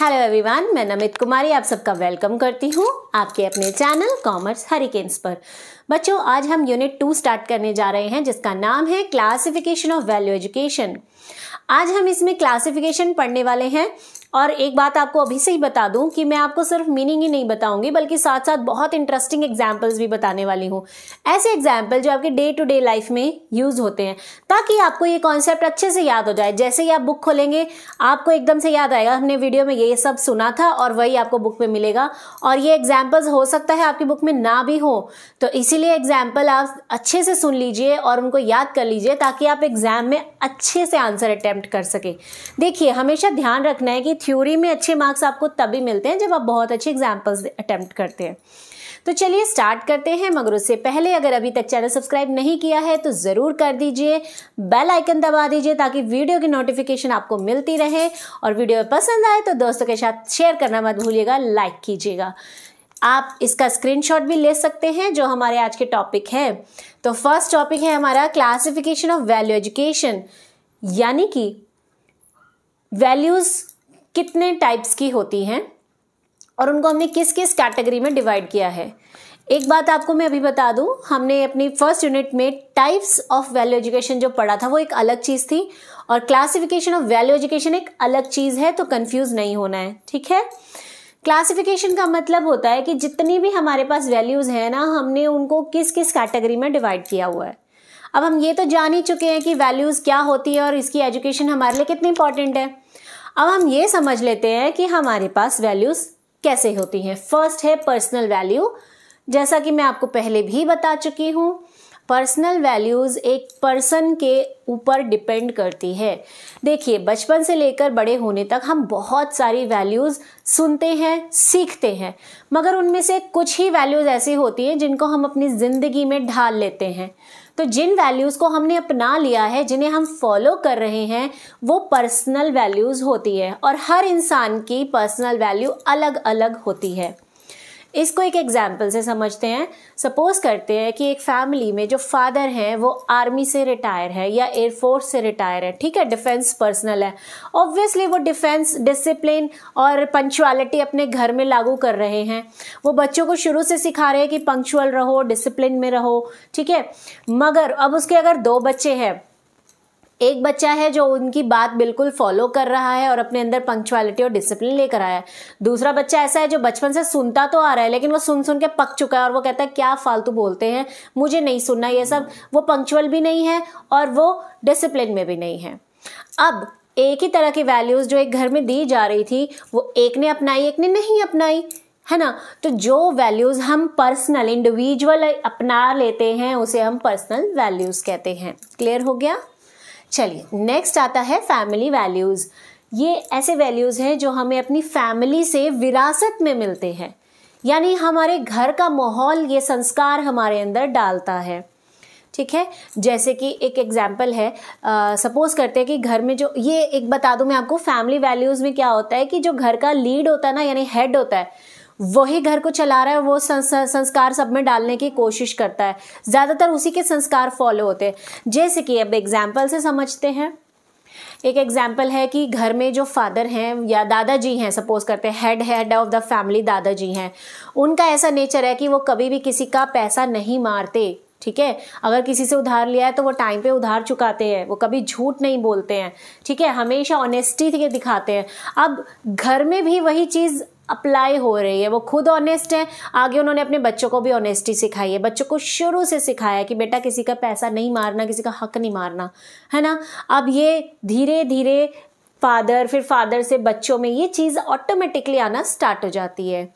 hello everyone मैं नमित कुमारी आप सबका वेलकम करती हूँ आपके अपने चैनल कॉमर्स हरिकेन्स पर बच्चों आज हम यूनिट टू स्टार्ट करने जा रहे हैं जिसका नाम है क्लासिफिकेशन ऑफ वैल्यू एजुकेशन आज हम इसमें क्लासिफिकेशन पढ़ने वाले हैं और एक बात आपको अभी से ही बता दूं कि मैं आपको सिर्फ मीनिंग ही नहीं बताऊंगी बल्कि साथ साथ बहुत इंटरेस्टिंग एग्जाम्पल्स भी बताने वाली हूँ ऐसे एग्जाम्पल जो आपके डे टू डे लाइफ में यूज़ होते हैं ताकि आपको ये कॉन्सेप्ट अच्छे से याद हो जाए जैसे ही आप बुक खोलेंगे आपको एकदम से याद आएगा हमने वीडियो में ये सब सुना था और वही आपको बुक में मिलेगा और ये एग्जाम्पल्स हो सकता है आपकी बुक में ना भी हो तो इसीलिए एग्जाम्पल आप अच्छे से सुन लीजिए और उनको याद कर लीजिए ताकि आप एग्जाम में अच्छे से आंसर अटैम्प्ट कर सके देखिए हमेशा ध्यान रखना है कि थ्योरी में अच्छे मार्क्स आपको तभी मिलते हैं जब आप बहुत अच्छे एग्जाम्पल्स अटैम्प्ट करते हैं तो चलिए स्टार्ट करते हैं मगर उससे पहले अगर अभी तक चैनल सब्सक्राइब नहीं किया है तो ज़रूर कर दीजिए बेल आइकन दबा दीजिए ताकि वीडियो की नोटिफिकेशन आपको मिलती रहे और वीडियो पसंद आए तो दोस्तों के साथ शेयर करना मत भूलिएगा लाइक कीजिएगा आप इसका स्क्रीनशॉट भी ले सकते हैं जो हमारे आज के टॉपिक है तो फर्स्ट टॉपिक है हमारा क्लासिफिकेशन ऑफ वैल्यू एजुकेशन यानी कि वैल्यूज़ कितने टाइप्स की होती हैं और उनको हमने किस किस कैटेगरी में डिवाइड किया है एक बात आपको मैं अभी बता दूं हमने अपनी फर्स्ट यूनिट में टाइप्स ऑफ वैल्यू एजुकेशन जो पढ़ा था वो एक अलग चीज़ थी और क्लासिफिकेशन ऑफ वैल्यू एजुकेशन एक अलग चीज़ है तो कंफ्यूज नहीं होना है ठीक है क्लासिफिकेशन का मतलब होता है कि जितनी भी हमारे पास वैल्यूज़ हैं ना हमने उनको किस किस कैटेगरी में डिवाइड किया हुआ है अब हम ये तो जान ही चुके हैं कि वैल्यूज़ क्या होती है और इसकी एजुकेशन हमारे लिए कितनी इंपॉर्टेंट है अब हम ये समझ लेते हैं कि हमारे पास वैल्यूज़ कैसे होती हैं फर्स्ट है पर्सनल वैल्यू जैसा कि मैं आपको पहले भी बता चुकी हूँ पर्सनल वैल्यूज़ एक पर्सन के ऊपर डिपेंड करती है देखिए बचपन से लेकर बड़े होने तक हम बहुत सारी वैल्यूज़ सुनते हैं सीखते हैं मगर उनमें से कुछ ही वैल्यूज़ ऐसी होती हैं जिनको हम अपनी ज़िंदगी में ढाल लेते हैं तो जिन वैल्यूज़ को हमने अपना लिया है जिन्हें हम फॉलो कर रहे हैं वो पर्सनल वैल्यूज़ होती है और हर इंसान की पर्सनल वैल्यू अलग अलग होती है इसको एक एग्जाम्पल से समझते हैं सपोज करते हैं कि एक फैमिली में जो फादर हैं वो आर्मी से रिटायर है या एयरफोर्स से रिटायर है ठीक है डिफेंस पर्सनल है ऑब्वियसली वो डिफेंस डिसिप्लिन और पंक्चुअलिटी अपने घर में लागू कर रहे हैं वो बच्चों को शुरू से सिखा रहे हैं कि पंक्चुअल रहो डिसिप्लिन में रहो ठीक है मगर अब उसके अगर दो बच्चे हैं एक बच्चा है जो उनकी बात बिल्कुल फॉलो कर रहा है और अपने अंदर पंक्चुअलिटी और डिसिप्लिन लेकर आया है दूसरा बच्चा ऐसा है जो बचपन से सुनता तो आ रहा है लेकिन वो सुन सुन के पक चुका है और वो कहता है क्या फालतू बोलते हैं मुझे नहीं सुनना ये सब वो पंक्चुअल भी नहीं है और वो डिसिप्लिन में भी नहीं है अब एक ही तरह की वैल्यूज़ जो एक घर में दी जा रही थी वो एक ने अपनाई एक ने नहीं अपनाई है ना तो जो वैल्यूज़ हम पर्सनल इंडिविजुअल अपना लेते हैं उसे हम पर्सनल वैल्यूज़ कहते हैं क्लियर हो गया चलिए नेक्स्ट आता है फैमिली वैल्यूज़ ये ऐसे वैल्यूज़ हैं जो हमें अपनी फैमिली से विरासत में मिलते हैं यानी हमारे घर का माहौल ये संस्कार हमारे अंदर डालता है ठीक है जैसे कि एक एग्जाम्पल है सपोज करते हैं कि घर में जो ये एक बता दूं मैं आपको फैमिली वैल्यूज़ में क्या होता है कि जो घर का लीड होता है ना यानी हेड होता है वही घर को चला रहा है वो संस्कार सब में डालने की कोशिश करता है ज़्यादातर उसी के संस्कार फॉलो होते हैं जैसे कि अब एग्जाम्पल से समझते हैं एक एग्जाम्पल है कि घर में जो फादर हैं या दादाजी हैं सपोज करते हैं head head of the family दादाजी हैं उनका ऐसा नेचर है कि वो कभी भी किसी का पैसा नहीं मारते ठीक है अगर किसी से उधार लिया है तो वो टाइम पे उधार चुकाते हैं वो कभी झूठ नहीं बोलते हैं ठीक है हमेशा ऑनेस्टी दिखाते हैं अब घर में भी वही चीज़ अप्लाई हो रही है वो खुद ऑनेस्ट है आगे उन्होंने अपने बच्चों को भी ऑनेस्टी सिखाई है बच्चों को शुरू से सिखाया कि बेटा किसी का पैसा नहीं मारना किसी का हक नहीं मारना है ना अब ये धीरे धीरे फादर फिर फादर से बच्चों में ये चीज़ ऑटोमेटिकली आना स्टार्ट हो जाती है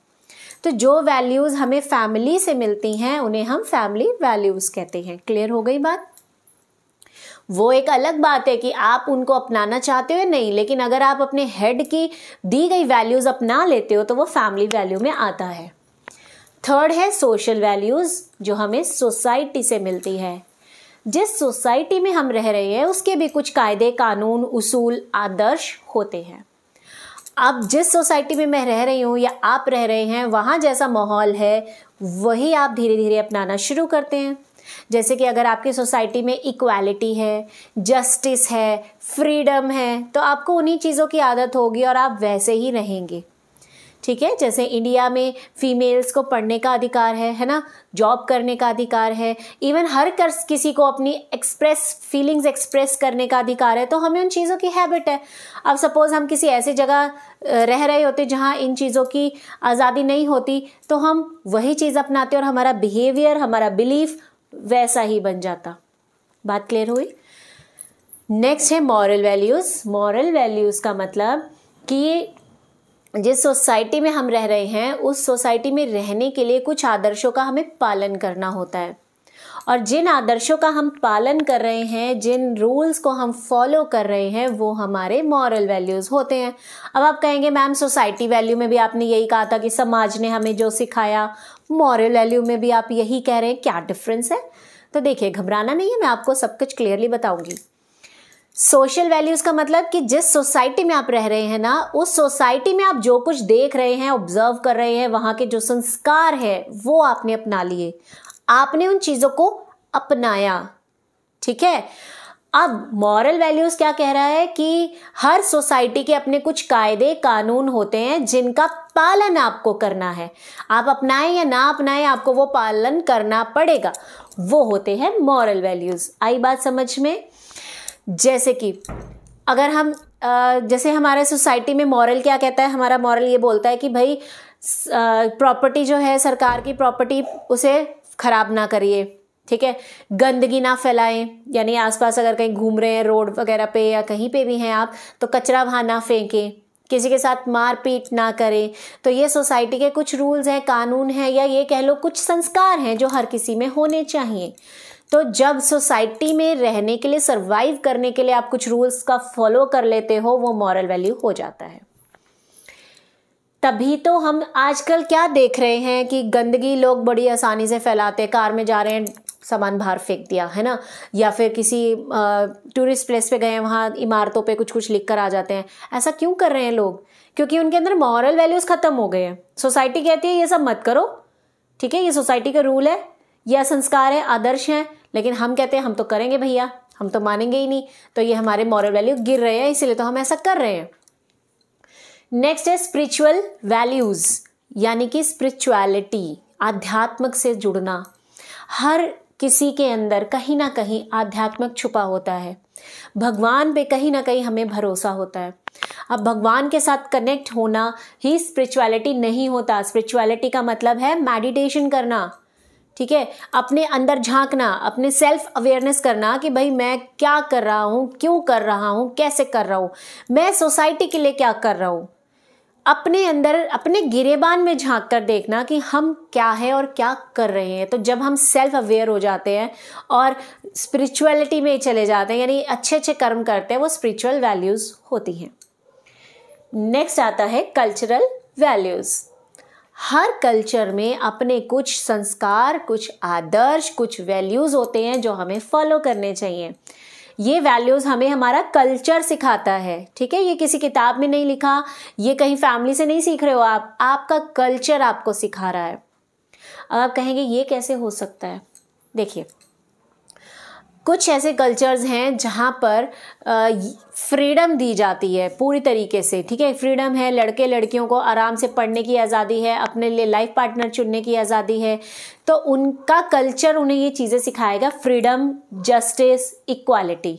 तो जो वैल्यूज़ हमें फैमिली से मिलती हैं उन्हें हम फैमिली वैल्यूज़ कहते हैं क्लियर हो गई बात वो एक अलग बात है कि आप उनको अपनाना चाहते हो या नहीं लेकिन अगर आप अपने हेड की दी गई वैल्यूज़ अपना लेते हो तो वो फैमिली वैल्यू में आता है थर्ड है सोशल वैल्यूज़ जो हमें सोसाइटी से मिलती है जिस सोसाइटी में हम रह रहे हैं उसके भी कुछ कायदे कानून उसूल आदर्श होते हैं आप जिस सोसाइटी में मैं रह रही हूँ या आप रह रहे हैं वहाँ जैसा माहौल है वही आप धीरे धीरे अपनाना शुरू करते हैं जैसे कि अगर आपकी सोसाइटी में इक्वालिटी है जस्टिस है फ्रीडम है तो आपको उन्हीं चीज़ों की आदत होगी और आप वैसे ही रहेंगे ठीक है जैसे इंडिया में फीमेल्स को पढ़ने का अधिकार है है ना जॉब करने का अधिकार है इवन हर कर्स किसी को अपनी एक्सप्रेस फीलिंग्स एक्सप्रेस करने का अधिकार है तो हमें उन चीज़ों की हैबिट है अब सपोज़ हम किसी ऐसी जगह रह रहे होते जहाँ इन चीज़ों की आज़ादी नहीं होती तो हम वही चीज़ अपनाते और हमारा बिहेवियर हमारा बिलीफ वैसा ही बन जाता बात क्लियर हुई नेक्स्ट है मॉरल वैल्यूज़ मॉरल वैल्यूज़ का मतलब कि जिस सोसाइटी में हम रह रहे हैं उस सोसाइटी में रहने के लिए कुछ आदर्शों का हमें पालन करना होता है और जिन आदर्शों का हम पालन कर रहे हैं जिन रूल्स को हम फॉलो कर रहे हैं वो हमारे मॉरल वैल्यूज़ होते हैं अब आप कहेंगे मैम सोसाइटी वैल्यू में भी आपने यही कहा था कि समाज ने हमें जो सिखाया मॉरल वैल्यू में भी आप यही कह रहे हैं क्या डिफरेंस है तो देखिए घबराना नहीं है मैं आपको सब कुछ क्लियरली बताऊंगी सोशल वैल्यूज का मतलब कि जिस सोसाइटी में आप रह रहे हैं ना उस सोसाइटी में आप जो कुछ देख रहे हैं ऑब्जर्व कर रहे हैं वहाँ के जो संस्कार है वो आपने अपना लिए आपने उन चीज़ों को अपनाया ठीक है अब मॉरल वैल्यूज क्या कह रहा है कि हर सोसाइटी के अपने कुछ कायदे कानून होते हैं जिनका पालन आपको करना है आप अपनाएं या ना अपनाएं आपको वो पालन करना पड़ेगा वो होते हैं मॉरल वैल्यूज आई बात समझ में जैसे कि अगर हम जैसे हमारे सोसाइटी में मॉरल क्या कहता है हमारा मॉरल ये बोलता है कि भाई प्रॉपर्टी जो है सरकार की प्रॉपर्टी उसे ख़राब ना करिए ठीक है गंदगी ना फैलाएं यानी आसपास अगर कहीं घूम रहे हैं रोड वगैरह पे या कहीं पे भी हैं आप तो कचरा वहाँ ना फेंकें किसी के साथ मारपीट ना करें तो ये सोसाइटी के कुछ रूल्स हैं कानून हैं या ये कह लो कुछ संस्कार हैं जो हर किसी में होने चाहिए तो जब सोसाइटी में रहने के लिए सर्वाइव करने के लिए आप कुछ रूल्स का फॉलो कर लेते हो वो मॉरल वैल्यू हो जाता है तभी तो हम आजकल क्या देख रहे हैं कि गंदगी लोग बड़ी आसानी से फैलाते कार में जा रहे हैं सामान बाहर फेंक दिया है ना या फिर किसी टूरिस्ट प्लेस पे गए वहाँ इमारतों पे कुछ कुछ लिख कर आ जाते हैं ऐसा क्यों कर रहे हैं लोग क्योंकि उनके अंदर मॉरल वैल्यूज़ ख़त्म हो गए हैं सोसाइटी कहती है ये सब मत करो ठीक है ये सोसाइटी का रूल है यह संस्कार है आदर्श हैं लेकिन हम कहते हैं हम तो करेंगे भैया हम तो मानेंगे ही नहीं तो ये हमारे मॉरल वैल्यू गिर रहे हैं इसीलिए तो हम ऐसा कर रहे हैं नेक्स्ट है स्पिरिचुअल वैल्यूज़ यानी कि स्पिरिचुअलिटी आध्यात्मक से जुड़ना हर किसी के अंदर कहीं ना कहीं आध्यात्मक छुपा होता है भगवान पे कहीं ना कहीं हमें भरोसा होता है अब भगवान के साथ कनेक्ट होना ही स्पिरिचुअलिटी नहीं होता स्पिरिचुअलिटी का मतलब है मेडिटेशन करना ठीक है अपने अंदर झांकना अपने सेल्फ अवेयरनेस करना कि भाई मैं क्या कर रहा हूँ क्यों कर रहा हूँ कैसे कर रहा हूँ मैं सोसाइटी के लिए क्या कर रहा हूँ अपने अंदर अपने गिरेबान में झांक कर देखना कि हम क्या है और क्या कर रहे हैं तो जब हम सेल्फ अवेयर हो जाते हैं और स्पिरिचुअलिटी में चले जाते हैं यानी अच्छे अच्छे कर्म करते हैं वो स्पिरिचुअल वैल्यूज़ होती हैं नेक्स्ट आता है कल्चरल वैल्यूज़ हर कल्चर में अपने कुछ संस्कार कुछ आदर्श कुछ वैल्यूज़ होते हैं जो हमें फॉलो करने चाहिए ये वैल्यूज़ हमें हमारा कल्चर सिखाता है ठीक है ये किसी किताब में नहीं लिखा ये कहीं फैमिली से नहीं सीख रहे हो आप आपका कल्चर आपको सिखा रहा है अब आप कहेंगे ये कैसे हो सकता है देखिए कुछ ऐसे कल्चर्स हैं जहाँ पर फ्रीडम दी जाती है पूरी तरीके से ठीक है फ्रीडम है लड़के लड़कियों को आराम से पढ़ने की आज़ादी है अपने लिए लाइफ पार्टनर चुनने की आज़ादी है तो उनका कल्चर उन्हें ये चीज़ें सिखाएगा फ्रीडम जस्टिस इक्वालिटी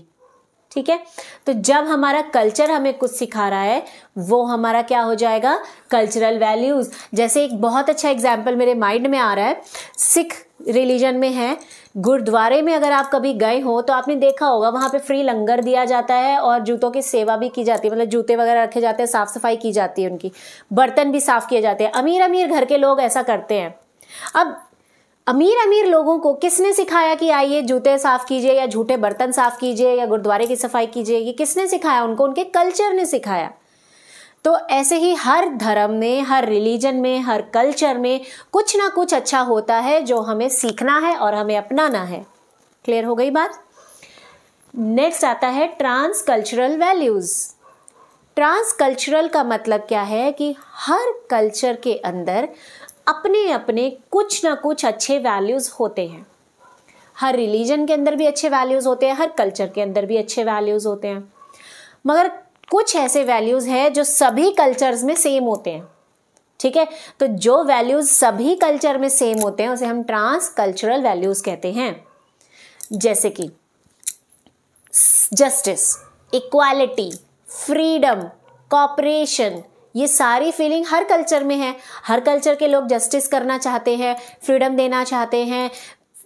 ठीक है तो जब हमारा कल्चर हमें कुछ सिखा रहा है वो हमारा क्या हो जाएगा कल्चरल वैल्यूज़ जैसे एक बहुत अच्छा एग्जाम्पल मेरे माइंड में आ रहा है सिख रिलीजन में है गुरुद्वारे में अगर आप कभी गए हो तो आपने देखा होगा वहाँ पे फ्री लंगर दिया जाता है और जूतों की सेवा भी की जाती है मतलब जूते वगैरह रखे जाते हैं साफ़ सफाई की जाती है उनकी बर्तन भी साफ़ किए जाते हैं अमीर अमीर घर के लोग ऐसा करते हैं अब अमीर अमीर लोगों को किसने सिखाया कि आइए जूते साफ़ कीजिए या झूठे बर्तन साफ़ कीजिए या गुरुद्वारे की सफाई कीजिए ये किसने सिखाया उनको उनके कल्चर ने सिखाया तो ऐसे ही हर धर्म में हर रिलीजन में हर कल्चर में कुछ ना कुछ अच्छा होता है जो हमें सीखना है और हमें अपनाना है क्लियर हो गई बात नेक्स्ट आता है trans cultural values trans cultural का मतलब क्या है कि हर कल्चर के अंदर अपने अपने कुछ ना कुछ अच्छे वैल्यूज़ होते हैं हर रिलीजन के अंदर भी अच्छे वैल्यूज़ होते हैं हर कल्चर के अंदर भी अच्छे वैल्यूज़ होते हैं मगर कुछ ऐसे वैल्यूज़ हैं जो सभी कल्चर्स में सेम होते हैं ठीक है तो जो वैल्यूज़ सभी कल्चर में सेम होते हैं उसे हम ट्रांस कल्चरल वैल्यूज़ कहते हैं जैसे कि जस्टिस इक्वालिटी फ्रीडम कॉपरेशन ये सारी फीलिंग हर कल्चर में है हर कल्चर के लोग जस्टिस करना चाहते हैं फ्रीडम देना चाहते हैं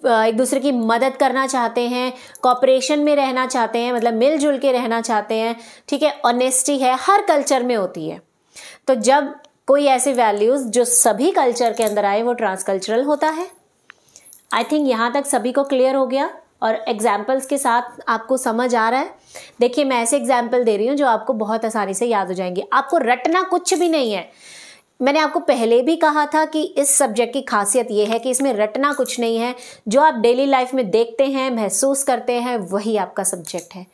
एक दूसरे की मदद करना चाहते हैं कॉपरेशन में रहना चाहते हैं मतलब मिलजुल के रहना चाहते हैं ठीक है ऑनेस्टी है हर कल्चर में होती है तो जब कोई ऐसे वैल्यूज़ जो सभी कल्चर के अंदर आए वो ट्रांसकल्चरल होता है आई थिंक यहाँ तक सभी को क्लियर हो गया और एग्जाम्पल्स के साथ आपको समझ आ रहा है देखिए मैं ऐसे एग्जाम्पल दे रही हूँ जो आपको बहुत आसानी से याद हो जाएंगे आपको रटना कुछ भी नहीं है मैंने आपको पहले भी कहा था कि इस सब्जेक्ट की खासियत ये है कि इसमें रटना कुछ नहीं है जो आप डेली लाइफ में देखते हैं महसूस करते हैं वही आपका सब्जेक्ट है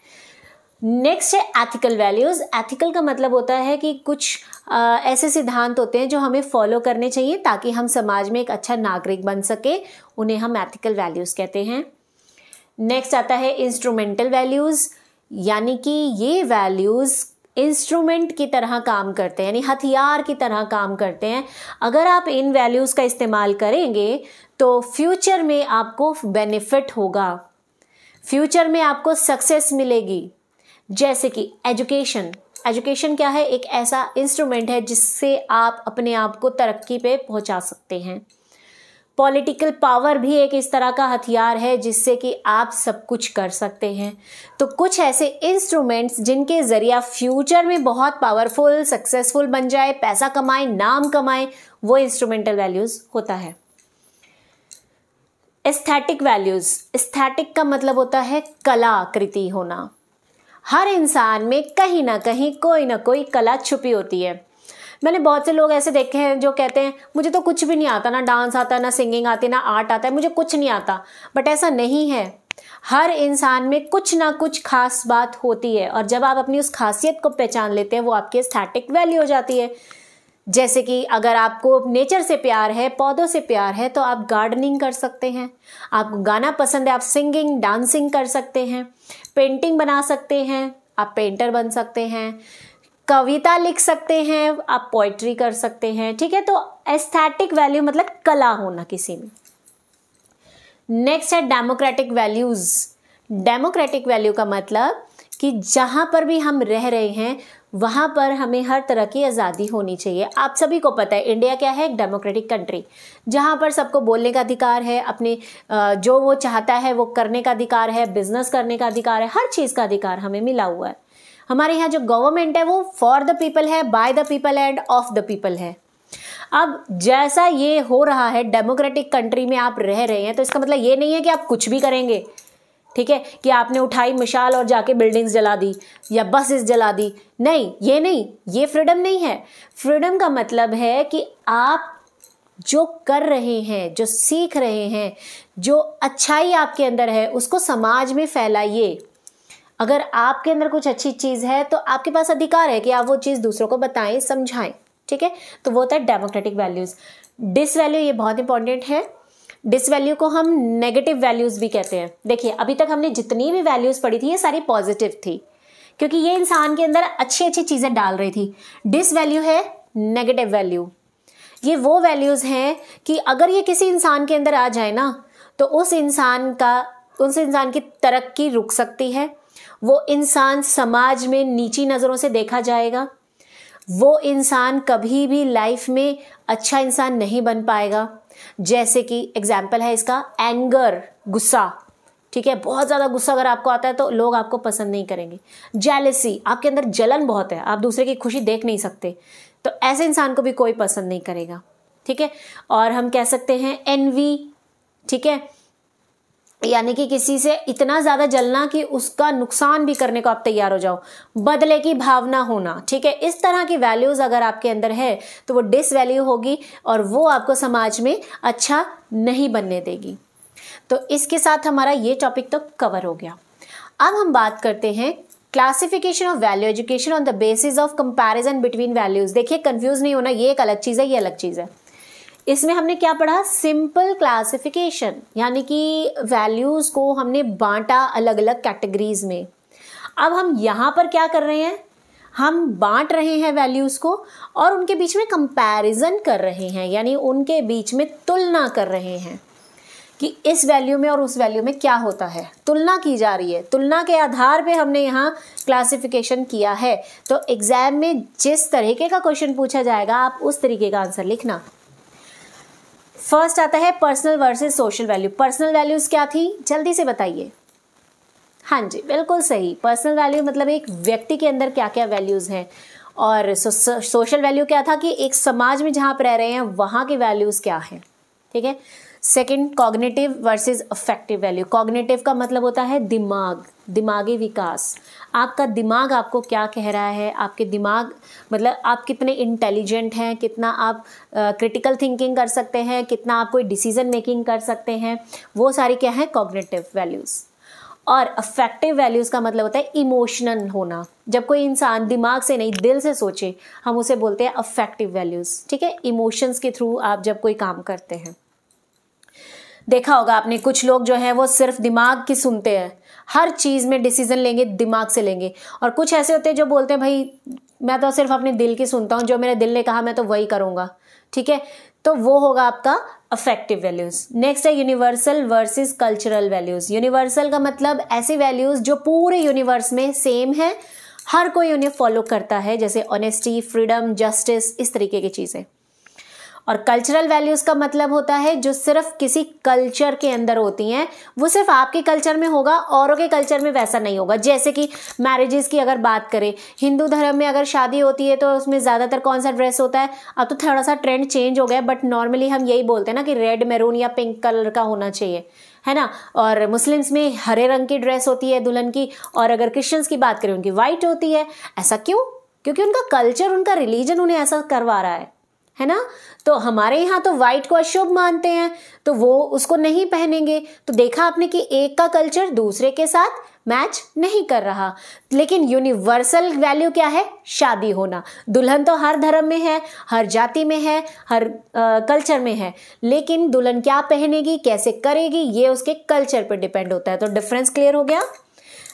नेक्स्ट है एथिकल वैल्यूज़ एथिकल का मतलब होता है कि कुछ आ, ऐसे सिद्धांत होते हैं जो हमें फॉलो करने चाहिए ताकि हम समाज में एक अच्छा नागरिक बन सके उन्हें हम एथिकल वैल्यूज़ कहते हैं नेक्स्ट आता है इंस्ट्रूमेंटल वैल्यूज़ यानी कि ये वैल्यूज़ इंस्ट्रूमेंट की तरह काम करते हैं यानी हथियार की तरह काम करते हैं अगर आप इन वैल्यूज़ का इस्तेमाल करेंगे तो फ्यूचर में आपको बेनिफिट होगा फ्यूचर में आपको सक्सेस मिलेगी जैसे कि एजुकेशन एजुकेशन क्या है एक ऐसा इंस्ट्रूमेंट है जिससे आप अपने आप को तरक्की पे पहुंचा सकते हैं पॉलिटिकल पावर भी एक इस तरह का हथियार है जिससे कि आप सब कुछ कर सकते हैं तो कुछ ऐसे इंस्ट्रूमेंट्स जिनके ज़रिया फ्यूचर में बहुत पावरफुल सक्सेसफुल बन जाए पैसा कमाए नाम कमाए वो इंस्ट्रूमेंटल वैल्यूज़ होता है एस्थेटिक वैल्यूज़ एस्थेटिक का मतलब होता है कलाकृति होना हर इंसान में कहीं ना कहीं कोई ना कोई कला छुपी होती है मैंने बहुत से लोग ऐसे देखे हैं जो कहते हैं मुझे तो कुछ भी नहीं आता ना डांस आता ना सिंगिंग आती ना आर्ट आता है मुझे कुछ नहीं आता बट ऐसा नहीं है हर इंसान में कुछ ना कुछ खास बात होती है और जब आप अपनी उस खासियत को पहचान लेते हैं वो आपकी स्थैटिक वैल्यू हो जाती है जैसे कि अगर आपको नेचर से प्यार है पौधों से प्यार है तो आप गार्डनिंग कर सकते हैं आपको गाना पसंद है आप सिंगिंग डांसिंग कर सकते हैं पेंटिंग बना सकते हैं आप पेंटर बन सकते हैं कविता लिख सकते हैं आप पोइट्री कर सकते हैं ठीक है तो एस्थेटिक वैल्यू मतलब कला होना किसी में नेक्स्ट है डेमोक्रेटिक वैल्यूज डेमोक्रेटिक वैल्यू का मतलब कि जहां पर भी हम रह रहे हैं वहां पर हमें हर तरह की आज़ादी होनी चाहिए आप सभी को पता है इंडिया क्या है एक डेमोक्रेटिक कंट्री जहां पर सबको बोलने का अधिकार है अपने जो वो चाहता है वो करने का अधिकार है बिजनेस करने का अधिकार है हर चीज़ का अधिकार हमें मिला हुआ है हमारे यहाँ जो गवर्नमेंट है वो फॉर द पीपल है by the people and of the people है अब जैसा ये हो रहा है डेमोक्रेटिक कंट्री में आप रह रहे हैं तो इसका मतलब ये नहीं है कि आप कुछ भी करेंगे ठीक है कि आपने उठाई मिशाल और जाके बिल्डिंग्स जला दी या बसेस जला दी नहीं ये नहीं ये फ्रीडम नहीं है फ्रीडम का मतलब है कि आप जो कर रहे हैं जो सीख रहे हैं जो अच्छाई आपके अंदर है उसको समाज में फैलाइए अगर आपके अंदर कुछ अच्छी चीज़ है तो आपके पास अधिकार है कि आप वो चीज़ दूसरों को बताएं समझाएं ठीक है तो वो होता है डेमोक्रेटिक वैल्यूज़ डिस वैल्यू ये बहुत इंपॉर्टेंट है डिस वैल्यू को हम नेगेटिव वैल्यूज़ भी कहते हैं देखिए अभी तक हमने जितनी भी वैल्यूज़ पढ़ी थी ये सारी पॉजिटिव थी क्योंकि ये इंसान के अंदर अच्छी अच्छी चीज़ें डाल रही थी डिस वैल्यू है नेगेटिव वैल्यू ये वो वैल्यूज़ हैं कि अगर ये किसी इंसान के अंदर आ जाए ना तो उस इंसान का उस इंसान की तरक्की रुक सकती है वो इंसान समाज में नीची नज़रों से देखा जाएगा वो इंसान कभी भी लाइफ में अच्छा इंसान नहीं बन पाएगा जैसे कि एग्जाम्पल है इसका एंगर गुस्सा ठीक है बहुत ज़्यादा गुस्सा अगर आपको आता है तो लोग आपको पसंद नहीं करेंगे जेलेसी आपके अंदर जलन बहुत है आप दूसरे की खुशी देख नहीं सकते तो ऐसे इंसान को भी कोई पसंद नहीं करेगा ठीक है और हम कह सकते हैं एनवी ठीक है यानी कि किसी से इतना ज़्यादा जलना कि उसका नुकसान भी करने को आप तैयार हो जाओ बदले की भावना होना ठीक है इस तरह की वैल्यूज़ अगर आपके अंदर है तो वो डिस वैल्यू होगी और वो आपको समाज में अच्छा नहीं बनने देगी तो इसके साथ हमारा ये टॉपिक तो कवर हो गया अब हम बात करते हैं classification of value education on the basis of comparison between values देखिए कंफ्यूज नहीं होना ये एक अलग चीज़ है ये अलग चीज़ है इसमें हमने क्या पढ़ा सिंपल क्लासिफिकेशन यानी कि वैल्यूज़ को हमने बांटा अलग अलग कैटेगरीज में अब हम यहाँ पर क्या कर रहे हैं हम बांट रहे हैं वैल्यूज़ को और उनके बीच में कंपैरिजन कर रहे हैं यानी उनके बीच में तुलना कर रहे हैं कि इस वैल्यू में और उस वैल्यू में क्या होता है तुलना की जा रही है तुलना के आधार पे हमने यहाँ क्लासिफिकेशन किया है तो एग्ज़ाम में जिस तरीके का क्वेश्चन पूछा जाएगा आप उस तरीके का आंसर लिखना फर्स्ट आता है personal versus social value personal values क्या थी जल्दी से बताइए हाँ जी बिल्कुल सही पर्सनल वैल्यू मतलब एक व्यक्ति के अंदर क्या क्या वैल्यूज़ हैं और सोशल वैल्यू क्या था कि एक समाज में जहां आप रह रहे हैं वहां के वैल्यूज़ क्या हैं ठीक है second cognitive versus affective value cognitive का मतलब होता है दिमाग दिमागी विकास आपका दिमाग आपको क्या कह रहा है आपके दिमाग मतलब आप कितने इंटेलिजेंट हैं कितना आप क्रिटिकल थिंकिंग कर सकते हैं कितना आप कोई डिसीजन मेकिंग कर सकते हैं वो सारी क्या है कॉग्नेटिव वैल्यूज़ और अफेक्टिव वैल्यूज़ का मतलब होता है इमोशनल होना जब कोई इंसान दिमाग से नहीं दिल से सोचे हम उसे बोलते हैं अफेक्टिव वैल्यूज़ ठीक है इमोशंस के थ्रू आप जब कोई काम करते हैं देखा होगा आपने कुछ लोग जो हैं वो सिर्फ दिमाग की सुनते हैं हर चीज़ में डिसीजन लेंगे दिमाग से लेंगे और कुछ ऐसे होते हैं जो बोलते हैं भाई मैं तो सिर्फ अपने दिल की सुनता हूँ जो मेरे दिल ने कहा मैं तो वही करूँगा ठीक है तो वो होगा आपका अफेक्टिव वैल्यूज नेक्स्ट है universal versus cultural values universal का मतलब ऐसी वैल्यूज जो पूरे यूनिवर्स में सेम है हर कोई उन्हें फॉलो करता है जैसे ऑनेस्टी फ्रीडम जस्टिस इस तरीके की चीज़ें और कल्चरल वैल्यूज़ का मतलब होता है जो सिर्फ किसी कल्चर के अंदर होती हैं वो सिर्फ आपके कल्चर में होगा औरों के कल्चर में वैसा नहीं होगा जैसे कि मैरिजेस की अगर बात करें हिंदू धर्म में अगर शादी होती है तो उसमें ज़्यादातर कौन सा ड्रेस होता है अब तो थोड़ा सा ट्रेंड चेंज हो गया बट नॉर्मली हम यही बोलते हैं ना कि रेड मैरून या पिंक कलर का होना चाहिए है ना और मुस्लिम्स में हरे रंग की ड्रेस होती है दुल्हन की और अगर क्रिश्चियंस की बात करें उनकी वाइट होती है ऐसा क्यों क्योंकि उनका कल्चर उनका रिलीजन उन्हें ऐसा करवा रहा है है ना तो हमारे यहाँ तो वाइट को अशुभ मानते हैं तो वो उसको नहीं पहनेंगे तो देखा आपने कि एक का कल्चर दूसरे के साथ मैच नहीं कर रहा लेकिन यूनिवर्सल वैल्यू क्या है शादी होना दुल्हन तो हर धर्म में है हर जाति में है हर आ, कल्चर में है लेकिन दुल्हन क्या पहनेगी कैसे करेगी ये उसके कल्चर पर डिपेंड होता है तो डिफरेंस क्लियर हो गया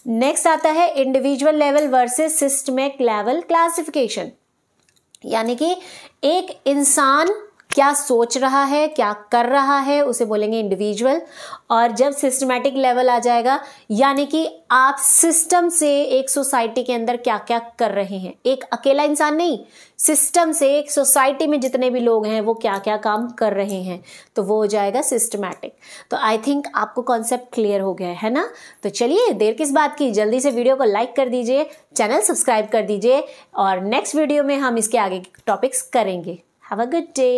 नेक्स्ट आता है individual level versus systemic level classification यानी कि एक इंसान क्या सोच रहा है क्या कर रहा है उसे बोलेंगे इंडिविजुअल और जब सिस्टमैटिक लेवल आ जाएगा यानी कि आप सिस्टम से एक सोसाइटी के अंदर क्या क्या कर रहे हैं एक अकेला इंसान नहीं सिस्टम से एक सोसाइटी में जितने भी लोग हैं वो क्या क्या काम कर रहे हैं तो वो हो जाएगा सिस्टमैटिक तो आई थिंक आपको कॉन्सेप्ट क्लियर हो गया है ना तो चलिए देर किस बात की जल्दी से वीडियो को लाइक कर दीजिए चैनल सब्सक्राइब कर दीजिए और नेक्स्ट वीडियो में हम इसके आगे टॉपिक्स करेंगे हैव अ गुड डे